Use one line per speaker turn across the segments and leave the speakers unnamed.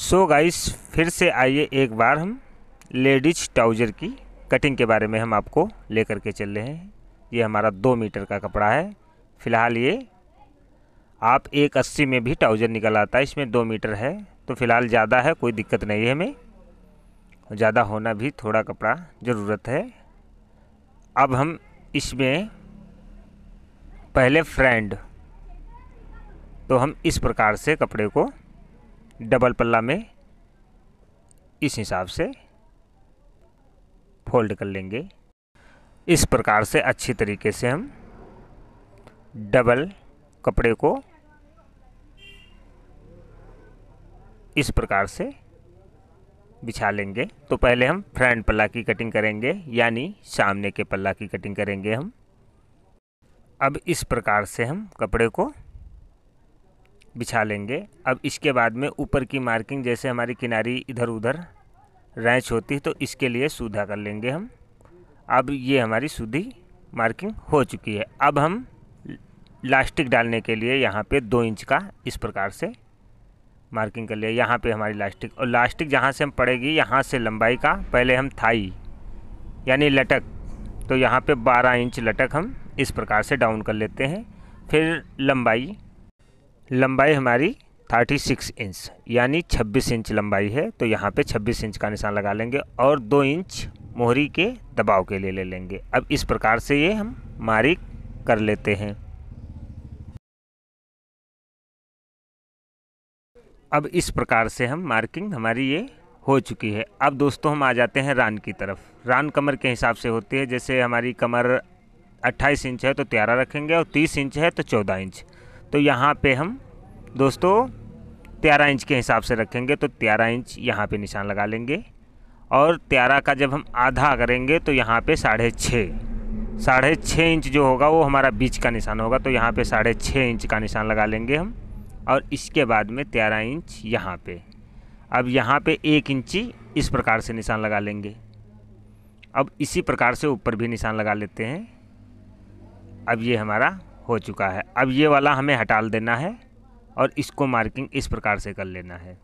सो so guys फिर से आइए एक बार हम लेडीज ट्राउज़र की कटिंग के बारे में हम आपको लेकर के चल रहे हैं ये हमारा दो मीटर का कपड़ा है फ़िलहाल ये आप एक अस्सी में भी ट्राउज़र निकल आता है इसमें दो मीटर है तो फ़िलहाल ज़्यादा है कोई दिक्कत नहीं है हमें ज़्यादा होना भी थोड़ा कपड़ा ज़रूरत है अब हम इसमें पहले फ्रेंड तो हम इस प्रकार से कपड़े को डबल पल्ला में इस हिसाब से फोल्ड कर लेंगे इस प्रकार से अच्छी तरीके से हम डबल कपड़े को इस प्रकार से बिछा लेंगे तो पहले हम फ्रंट पल्ला की कटिंग करेंगे यानी सामने के पल्ला की कटिंग करेंगे हम अब इस प्रकार से हम कपड़े को बिछा लेंगे अब इसके बाद में ऊपर की मार्किंग जैसे हमारी किनारी इधर उधर रैंच होती है तो इसके लिए सुधा कर लेंगे हम अब ये हमारी सूधी मार्किंग हो चुकी है अब हम लास्टिक डालने के लिए यहाँ पे दो इंच का इस प्रकार से मार्किंग कर लिया यहाँ पे हमारी लास्टिक और लास्टिक जहाँ से हम पड़ेगी यहाँ से लंबाई का पहले हम थाई यानी लटक तो यहाँ पे 12 इंच लटक हम इस प्रकार से डाउन कर लेते हैं फिर लंबाई लंबाई हमारी 36 इंच यानी 26 इंच लंबाई है तो यहाँ पे 26 इंच का निशान लगा लेंगे और दो इंच मोहरी के दबाव के लिए ले लेंगे अब इस प्रकार से ये हम मारिक कर लेते हैं अब इस प्रकार से हम मार्किंग हमारी ये हो चुकी है अब दोस्तों हम आ जाते हैं रान की तरफ रान कमर के हिसाब से होती है जैसे हमारी कमर 28 इंच है तो 13 रखेंगे और 30 इंच है तो 14 इंच तो यहाँ पे हम दोस्तों तेरह इंच के हिसाब से रखेंगे तो तेरह इंच यहाँ पे निशान लगा लेंगे और तेरह का जब हम आधा करेंगे तो यहाँ पे साढ़े छः साढ़े छः इंच जो होगा वो हमारा बीच का निशान होगा तो यहाँ पे साढ़े छः इंच का निशान लगा लेंगे हम और इसके बाद में तेरह इंच यहाँ पे अब यहाँ पे एक इंची इस प्रकार से निशान लगा लेंगे अब इसी प्रकार से ऊपर भी निशान लगा लेते हैं अब ये हमारा हो चुका है अब ये वाला हमें हटाल देना है और इसको मार्किंग इस प्रकार से कर लेना है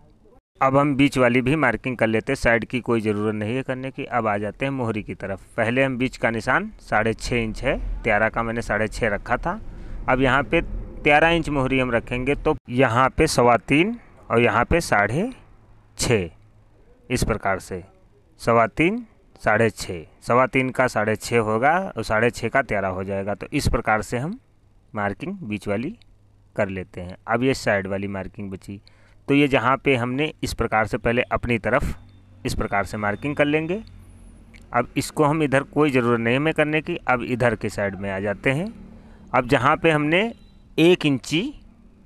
अब हम बीच वाली भी मार्किंग कर लेते हैं साइड की कोई ज़रूरत नहीं है करने की अब आ जाते हैं मोहरी की तरफ पहले हम बीच का निशान साढ़े छः इंच है त्यारह का मैंने साढ़े छः रखा था अब यहाँ पे तेरह इंच मोहरी हम रखेंगे तो यहाँ पे सवा तीन और यहाँ पे साढ़े छः इस प्रकार से सवा तीन साढ़े छः सवा तीन का साढ़े छः होगा और साढ़े छः का तेरह हो जाएगा तो इस प्रकार से हम मार्किंग बीच वाली कर लेते हैं अब ये साइड वाली मार्किंग बची तो ये जहाँ पे हमने इस प्रकार से पहले अपनी तरफ इस प्रकार से मार्किंग कर लेंगे अब इसको हम इधर कोई ज़रूरत नहीं हमें करने की अब इधर के साइड में आ जाते हैं अब जहाँ पे हमने एक इंची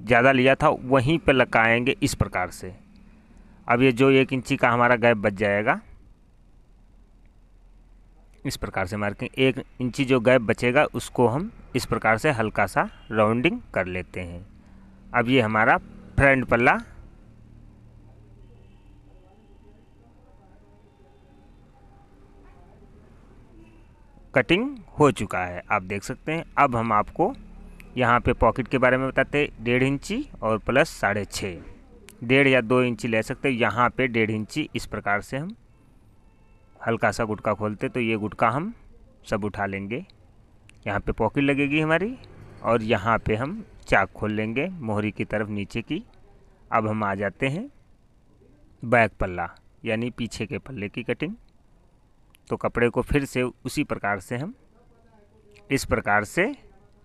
ज़्यादा लिया था वहीं पे लगाएंगे इस प्रकार से अब ये जो एक इंची का हमारा गैप बच जाएगा इस प्रकार से मार्किंग एक इंची जो गैप बचेगा उसको हम इस प्रकार से हल्का सा राउंडिंग कर लेते हैं अब ये हमारा फ्रंट पल्ला कटिंग हो चुका है आप देख सकते हैं अब हम आपको यहाँ पे पॉकेट के बारे में बताते डेढ़ इंची और प्लस साढ़े छः डेढ़ या दो इंची ले सकते हैं यहाँ पे डेढ़ इंची इस प्रकार से हम हल्का सा गुटका खोलते तो ये गुटका हम सब उठा लेंगे यहाँ पे पॉकेट लगेगी हमारी और यहाँ पे हम चाक खोल लेंगे मोहरी की तरफ नीचे की अब हम आ जाते हैं बैक पल्ला यानी पीछे के पल्ले की कटिंग तो कपड़े को फिर से उसी प्रकार से हम इस प्रकार से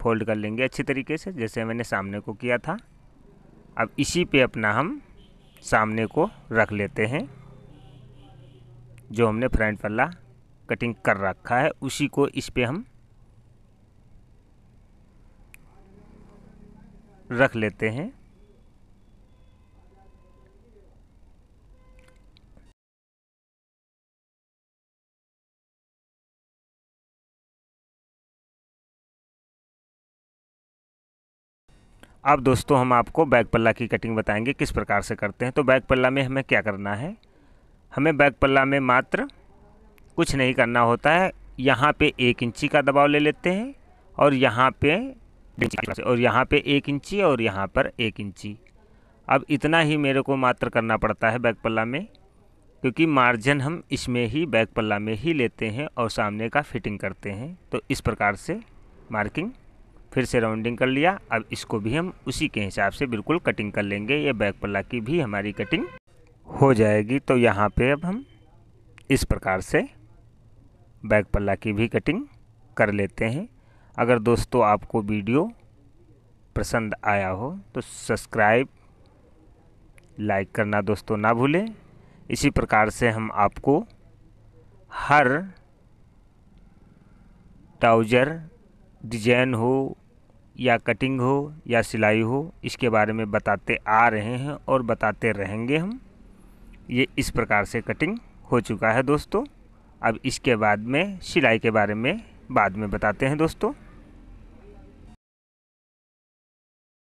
फोल्ड कर लेंगे अच्छे तरीके से जैसे मैंने सामने को किया था अब इसी पे अपना हम सामने को रख लेते हैं जो हमने फ्रंट पल्ला कटिंग कर रखा है उसी को इस पे हम रख लेते हैं अब दोस्तों हम आपको बैक पल्ला की कटिंग बताएंगे किस प्रकार से करते हैं तो बैक पल्ला में हमें क्या करना है हमें बैक पल्ला में मात्र कुछ नहीं करना होता है यहाँ पे एक इंची का दबाव ले लेते हैं और यहाँ पे और यहाँ पे एक इंची और यहाँ पर एक इंची अब इतना ही मेरे को मात्र करना पड़ता है बैक पल्ला में क्योंकि मार्जिन हम इसमें ही बैक पल्ला में ही लेते हैं और सामने का फिटिंग करते हैं तो इस प्रकार से मार्किंग फिर से राउंडिंग कर लिया अब इसको भी हम उसी के हिसाब से बिल्कुल कटिंग कर लेंगे ये बैक पल्ला की भी हमारी कटिंग हो जाएगी तो यहाँ पे अब हम इस प्रकार से बैक पल्ला की भी कटिंग कर लेते हैं अगर दोस्तों आपको वीडियो पसंद आया हो तो सब्सक्राइब लाइक करना दोस्तों ना भूलें इसी प्रकार से हम आपको हर ट्राउज़र डिजाइन हो या कटिंग हो या सिलाई हो इसके बारे में बताते आ रहे हैं और बताते रहेंगे हम ये इस प्रकार से कटिंग हो चुका है दोस्तों अब इसके बाद में सिलाई के बारे में बाद में बताते हैं दोस्तों